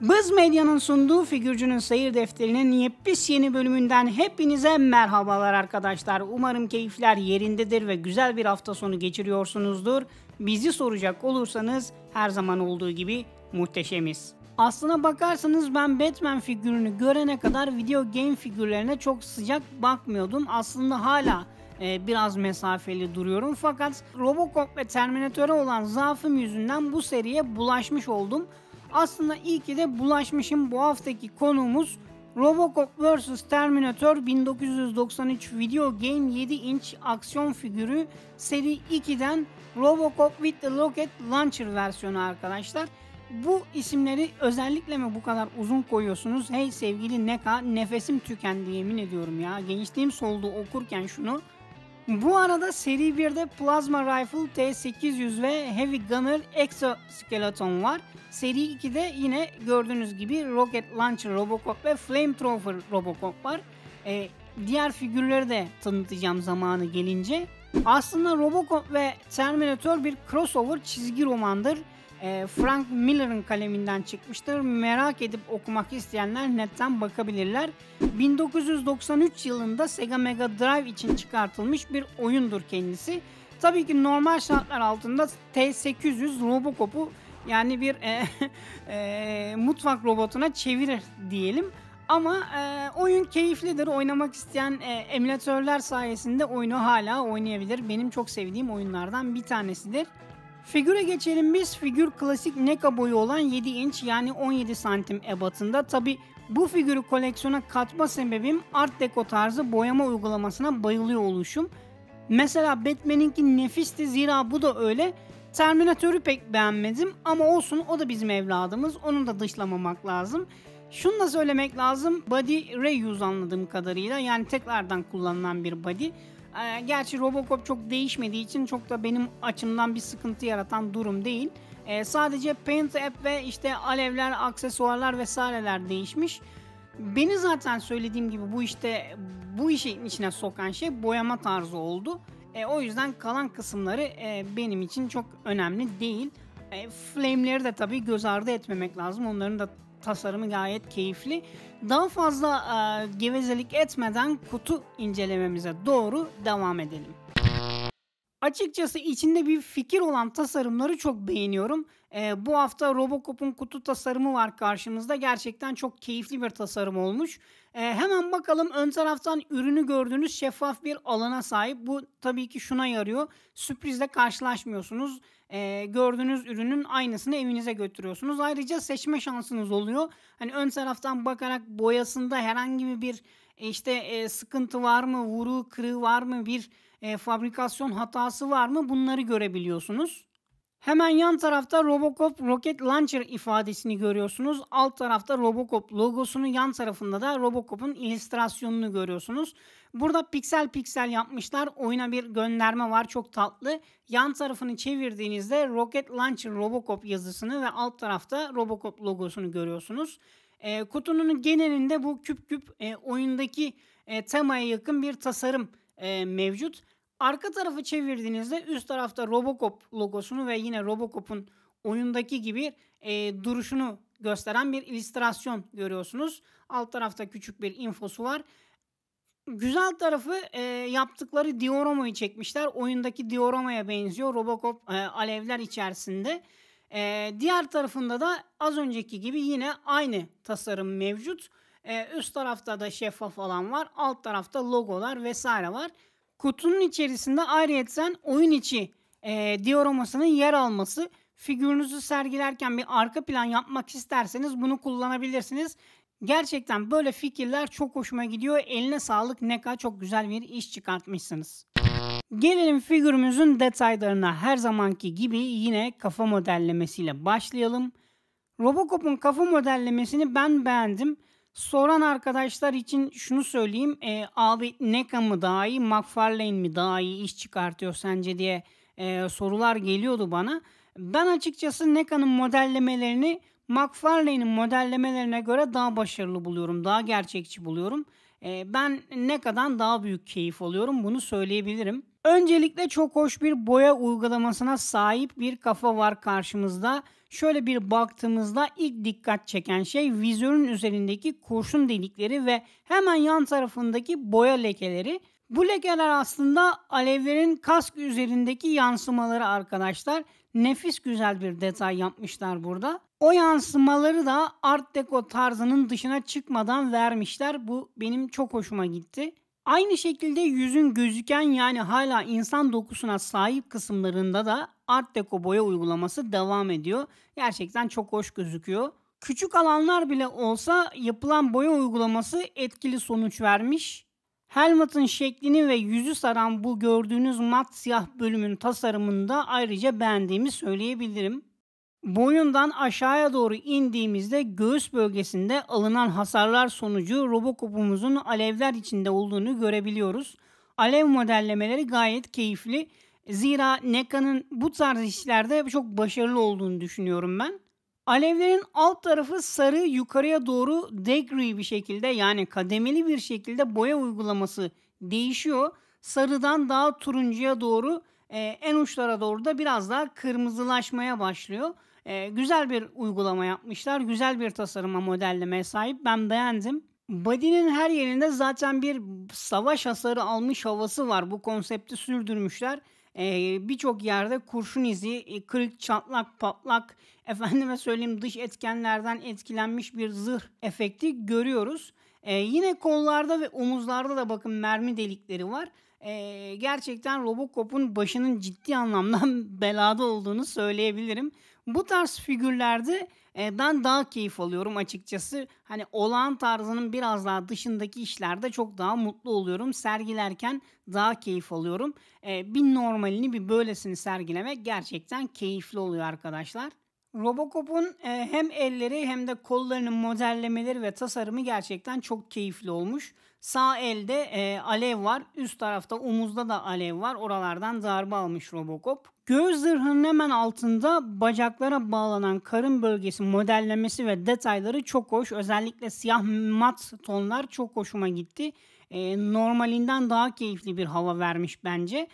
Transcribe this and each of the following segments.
Bız Medya'nın sunduğu Figürcünün seyir Defteri'nin yepis yeni bölümünden hepinize merhabalar arkadaşlar. Umarım keyifler yerindedir ve güzel bir hafta sonu geçiriyorsunuzdur. Bizi soracak olursanız her zaman olduğu gibi muhteşemiz. Aslına bakarsanız ben Batman figürünü görene kadar video game figürlerine çok sıcak bakmıyordum. Aslında hala e, biraz mesafeli duruyorum. Fakat Robocop ve Terminator'a olan zaafım yüzünden bu seriye bulaşmış oldum. Aslında iyi ki de bulaşmışım bu haftaki konuğumuz Robocop vs Terminator 1993 video game 7 inç aksiyon figürü seri 2'den Robocop with the Rocket Launcher versiyonu arkadaşlar. Bu isimleri özellikle mi bu kadar uzun koyuyorsunuz? Hey sevgili Neka nefesim tükendi yemin ediyorum ya. Gençliğim soldu okurken şunu. Bu arada seri 1'de Plasma Rifle T800 ve Heavy Gunner Exoskeleton var. Seri 2'de yine gördüğünüz gibi Rocket Launcher Robocop ve Flamethrower Robocop var. Ee, diğer figürleri de tanıtacağım zamanı gelince. Aslında Robocop ve Terminator bir crossover çizgi romandır. Ee, Frank Miller'ın kaleminden çıkmıştır. Merak edip okumak isteyenler netten bakabilirler. 1993 yılında Sega Mega Drive için çıkartılmış bir oyundur kendisi. Tabii ki normal şartlar altında T800 Robocop'u yani bir e, e, mutfak robotuna çevirir diyelim. Ama e, oyun keyiflidir. Oynamak isteyen e, emülatörler sayesinde oyunu hala oynayabilir. Benim çok sevdiğim oyunlardan bir tanesidir. Figüre geçelim biz. Figür klasik neka boyu olan 7 inç yani 17 santim ebatında. Tabi bu figürü koleksiyona katma sebebim art deco tarzı boyama uygulamasına bayılıyor oluşum. Mesela Batman'inki nefisti zira bu da öyle. Terminatörü pek beğenmedim ama olsun o da bizim evladımız. Onu da dışlamamak lazım. Şunu da söylemek lazım. Body reuse anladığım kadarıyla yani tekrardan kullanılan bir body. Ee, gerçi Robocop çok değişmediği için çok da benim açımdan bir sıkıntı yaratan durum değil. Ee, sadece Paint App ve işte alevler, aksesuarlar vesaireler değişmiş. Beni zaten söylediğim gibi bu işte bu işin içine sokan şey boyama tarzı oldu. E, o yüzden kalan kısımları e, benim için çok önemli değil. E, flame'leri de tabii göz ardı etmemek lazım. Onların da tasarımı gayet keyifli. Daha fazla e, gevezelik etmeden kutu incelememize doğru devam edelim. Açıkçası içinde bir fikir olan tasarımları çok beğeniyorum. Ee, bu hafta Robocop'un kutu tasarımı var karşımızda. Gerçekten çok keyifli bir tasarım olmuş. Ee, hemen bakalım ön taraftan ürünü gördüğünüz şeffaf bir alana sahip. Bu tabii ki şuna yarıyor. Sürprizle karşılaşmıyorsunuz. Ee, gördüğünüz ürünün aynısını evinize götürüyorsunuz. Ayrıca seçme şansınız oluyor. Hani ön taraftan bakarak boyasında herhangi bir işte e, sıkıntı var mı, vuru, kırığı var mı bir e, fabrikasyon hatası var mı bunları görebiliyorsunuz. Hemen yan tarafta Robocop Rocket Launcher ifadesini görüyorsunuz. Alt tarafta Robocop logosunu yan tarafında da Robocop'un illüstrasyonunu görüyorsunuz. Burada piksel piksel yapmışlar. Oyuna bir gönderme var çok tatlı. Yan tarafını çevirdiğinizde Rocket Launcher Robocop yazısını ve alt tarafta Robocop logosunu görüyorsunuz. E, kutunun genelinde bu küp küp e, oyundaki e, temaya yakın bir tasarım e, mevcut. Arka tarafı çevirdiğinizde üst tarafta Robocop logosunu ve yine Robocop'un oyundaki gibi e, duruşunu gösteren bir illüstrasyon görüyorsunuz. Alt tarafta küçük bir infosu var. Güzel tarafı e, yaptıkları dioramayı çekmişler. Oyundaki dioramaya benziyor. Robocop e, alevler içerisinde. E, diğer tarafında da az önceki gibi yine aynı tasarım mevcut. Ee, üst tarafta da şeffaf alan var. Alt tarafta logolar vesaire var. Kutunun içerisinde ayrıyeten oyun içi e, dioramasının yer alması. Figürünüzü sergilerken bir arka plan yapmak isterseniz bunu kullanabilirsiniz. Gerçekten böyle fikirler çok hoşuma gidiyor. Eline sağlık Neka çok güzel bir iş çıkartmışsınız. Gelelim figürümüzün detaylarına. Her zamanki gibi yine kafa modellemesiyle başlayalım. Robocop'un kafa modellemesini ben beğendim. Soran arkadaşlar için şunu söyleyeyim. E, abi Neka mı daha iyi, McFarlane mi daha iyi iş çıkartıyor sence diye e, sorular geliyordu bana. Ben açıkçası Neka'nın modellemelerini McFarlane'in modellemelerine göre daha başarılı buluyorum. Daha gerçekçi buluyorum. E, ben Neka'dan daha büyük keyif alıyorum. Bunu söyleyebilirim. Öncelikle çok hoş bir boya uygulamasına sahip bir kafa var karşımızda. Şöyle bir baktığımızda ilk dikkat çeken şey vizörün üzerindeki kurşun delikleri ve hemen yan tarafındaki boya lekeleri. Bu lekeler aslında alevlerin kask üzerindeki yansımaları arkadaşlar. Nefis güzel bir detay yapmışlar burada. O yansımaları da Art Deco tarzının dışına çıkmadan vermişler. Bu benim çok hoşuma gitti. Aynı şekilde yüzün gözüken yani hala insan dokusuna sahip kısımlarında da Art Deco boya uygulaması devam ediyor. Gerçekten çok hoş gözüküyor. Küçük alanlar bile olsa yapılan boya uygulaması etkili sonuç vermiş. Helmut'un şeklini ve yüzü saran bu gördüğünüz mat siyah bölümün tasarımını da ayrıca beğendiğimi söyleyebilirim. Boyundan aşağıya doğru indiğimizde göğüs bölgesinde alınan hasarlar sonucu Robocop'umuzun alevler içinde olduğunu görebiliyoruz. Alev modellemeleri gayet keyifli. Zira NECA'nın bu tarz işlerde çok başarılı olduğunu düşünüyorum ben. Alevlerin alt tarafı sarı yukarıya doğru degree bir şekilde yani kademeli bir şekilde boya uygulaması değişiyor. Sarıdan daha turuncuya doğru e, en uçlara doğru da biraz daha kırmızılaşmaya başlıyor. E, güzel bir uygulama yapmışlar. Güzel bir tasarıma, modellemeye sahip. Ben beğendim. Body'nin her yerinde zaten bir savaş hasarı almış havası var. Bu konsepti sürdürmüşler. Ee, Birçok yerde kurşun izi, e, kırık, çatlak, patlak, efendime söyleyeyim dış etkenlerden etkilenmiş bir zırh efekti görüyoruz. Ee, yine kollarda ve omuzlarda da bakın mermi delikleri var. Ee, gerçekten Robocop'un başının ciddi anlamda belada olduğunu söyleyebilirim. Bu tarz figürlerde e, ben daha keyif alıyorum açıkçası. Hani olağan tarzının biraz daha dışındaki işlerde çok daha mutlu oluyorum. Sergilerken daha keyif alıyorum. E, bir normalini bir böylesini sergilemek gerçekten keyifli oluyor arkadaşlar. Robocop'un e, hem elleri hem de kollarının modellemeleri ve tasarımı gerçekten çok keyifli olmuş. Sağ elde e, alev var. Üst tarafta omuzda da alev var. Oralardan darbe almış Robocop. Göğüs zırhının hemen altında bacaklara bağlanan karın bölgesi modellemesi ve detayları çok hoş. Özellikle siyah mat tonlar çok hoşuma gitti. E, normalinden daha keyifli bir hava vermiş bence.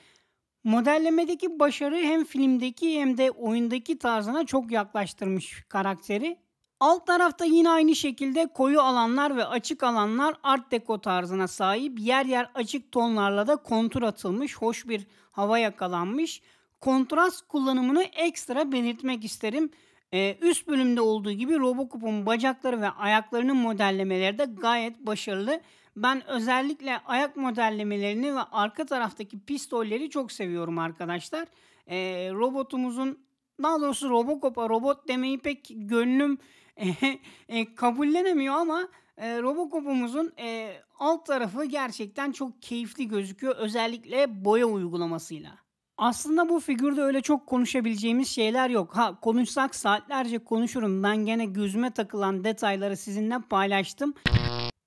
Modellemedeki başarı hem filmdeki hem de oyundaki tarzına çok yaklaştırmış karakteri. Alt tarafta yine aynı şekilde koyu alanlar ve açık alanlar art deko tarzına sahip. Yer yer açık tonlarla da kontur atılmış, hoş bir hava yakalanmış. Kontrast kullanımını ekstra belirtmek isterim. Ee, üst bölümde olduğu gibi Robocop'un bacakları ve ayaklarının modellemeleri de gayet başarılı. Ben özellikle ayak modellemelerini ve arka taraftaki pistolleri çok seviyorum arkadaşlar. E, robotumuzun daha doğrusu Robocop'a robot demeyi pek gönlüm e, e, kabullenemiyor ama e, Robocop'umuzun e, alt tarafı gerçekten çok keyifli gözüküyor. Özellikle boya uygulamasıyla. Aslında bu figürde öyle çok konuşabileceğimiz şeyler yok. Ha konuşsak saatlerce konuşurum. Ben gene gözüme takılan detayları sizinle paylaştım.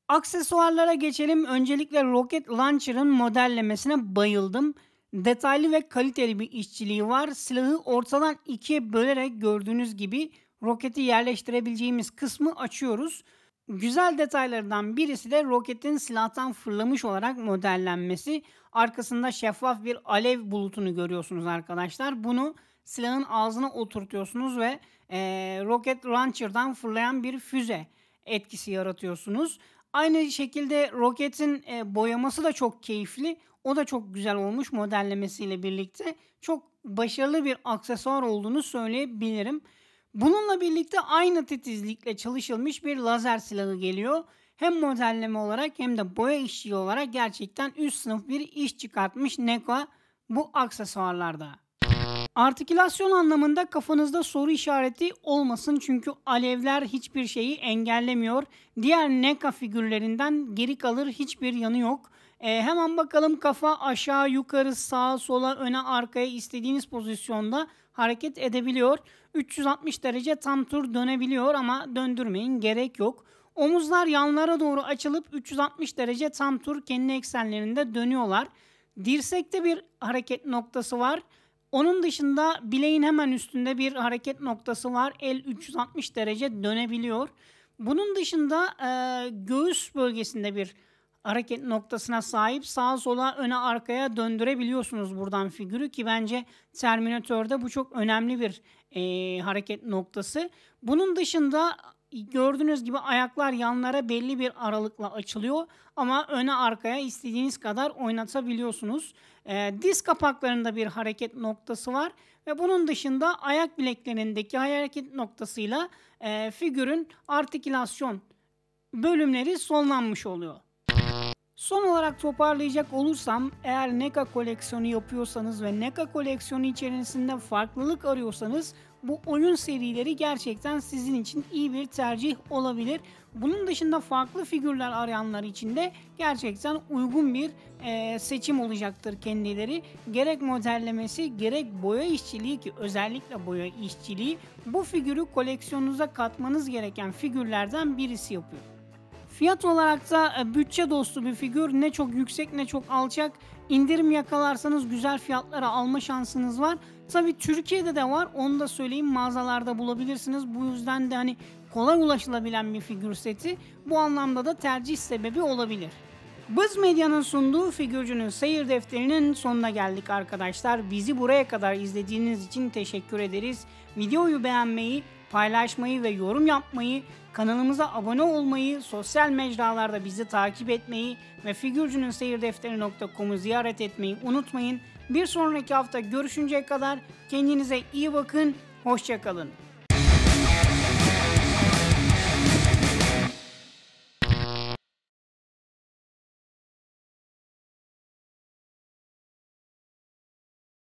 Aksesuarlara geçelim. Öncelikle Rocket Launcher'ın modellemesine bayıldım. Detaylı ve kaliteli bir işçiliği var. Silahı ortadan ikiye bölerek gördüğünüz gibi roketi yerleştirebileceğimiz kısmı açıyoruz. Güzel detaylardan birisi de roketin silahtan fırlamış olarak modellenmesi. Arkasında şeffaf bir alev bulutunu görüyorsunuz arkadaşlar. Bunu silahın ağzına oturtuyorsunuz ve e, roket launcher'dan fırlayan bir füze etkisi yaratıyorsunuz. Aynı şekilde roketin e, boyaması da çok keyifli. O da çok güzel olmuş modellemesiyle birlikte. Çok başarılı bir aksesuar olduğunu söyleyebilirim. Bununla birlikte aynı titizlikle çalışılmış bir lazer silahı geliyor. Hem modelleme olarak hem de boya işçiliği olarak gerçekten üst sınıf bir iş çıkartmış Neco bu aksesuarlarda. Artikülasyon anlamında kafanızda soru işareti olmasın çünkü alevler hiçbir şeyi engellemiyor. Diğer neka figürlerinden geri kalır hiçbir yanı yok. E, hemen bakalım kafa aşağı yukarı sağa sola öne arkaya istediğiniz pozisyonda hareket edebiliyor. 360 derece tam tur dönebiliyor ama döndürmeyin gerek yok. Omuzlar yanlara doğru açılıp 360 derece tam tur kendi eksenlerinde dönüyorlar. Dirsekte bir hareket noktası var. Onun dışında bileğin hemen üstünde bir hareket noktası var. El 360 derece dönebiliyor. Bunun dışında e, göğüs bölgesinde bir hareket noktasına sahip sağa sola öne arkaya döndürebiliyorsunuz buradan figürü ki bence Terminator'da bu çok önemli bir e, hareket noktası. Bunun dışında Gördüğünüz gibi ayaklar yanlara belli bir aralıkla açılıyor ama öne arkaya istediğiniz kadar oynatabiliyorsunuz. E, diz kapaklarında bir hareket noktası var ve bunun dışında ayak bileklerindeki hareket noktasıyla e, figürün artikülasyon bölümleri sonlanmış oluyor. Son olarak toparlayacak olursam eğer NECA koleksiyonu yapıyorsanız ve NECA koleksiyonu içerisinde farklılık arıyorsanız bu oyun serileri gerçekten sizin için iyi bir tercih olabilir. Bunun dışında farklı figürler arayanlar için de gerçekten uygun bir e, seçim olacaktır kendileri. Gerek modellemesi gerek boya işçiliği ki özellikle boya işçiliği bu figürü koleksiyonunuza katmanız gereken figürlerden birisi yapıyor. Fiyat olarak da e, bütçe dostu bir figür. Ne çok yüksek ne çok alçak. İndirim yakalarsanız güzel fiyatlara alma şansınız var. Tabii Türkiye'de de var. Onu da söyleyeyim mağazalarda bulabilirsiniz. Bu yüzden de hani kolay ulaşılabilen bir figür seti bu anlamda da tercih sebebi olabilir. Bız Medya'nın sunduğu figürcünün seyir defterinin sonuna geldik arkadaşlar. Bizi buraya kadar izlediğiniz için teşekkür ederiz. Videoyu beğenmeyi, paylaşmayı ve yorum yapmayı, kanalımıza abone olmayı, sosyal mecralarda bizi takip etmeyi ve figürcünün seyir ziyaret etmeyi unutmayın. Bir sonraki hafta görüşünceye kadar kendinize iyi bakın, hoşçakalın.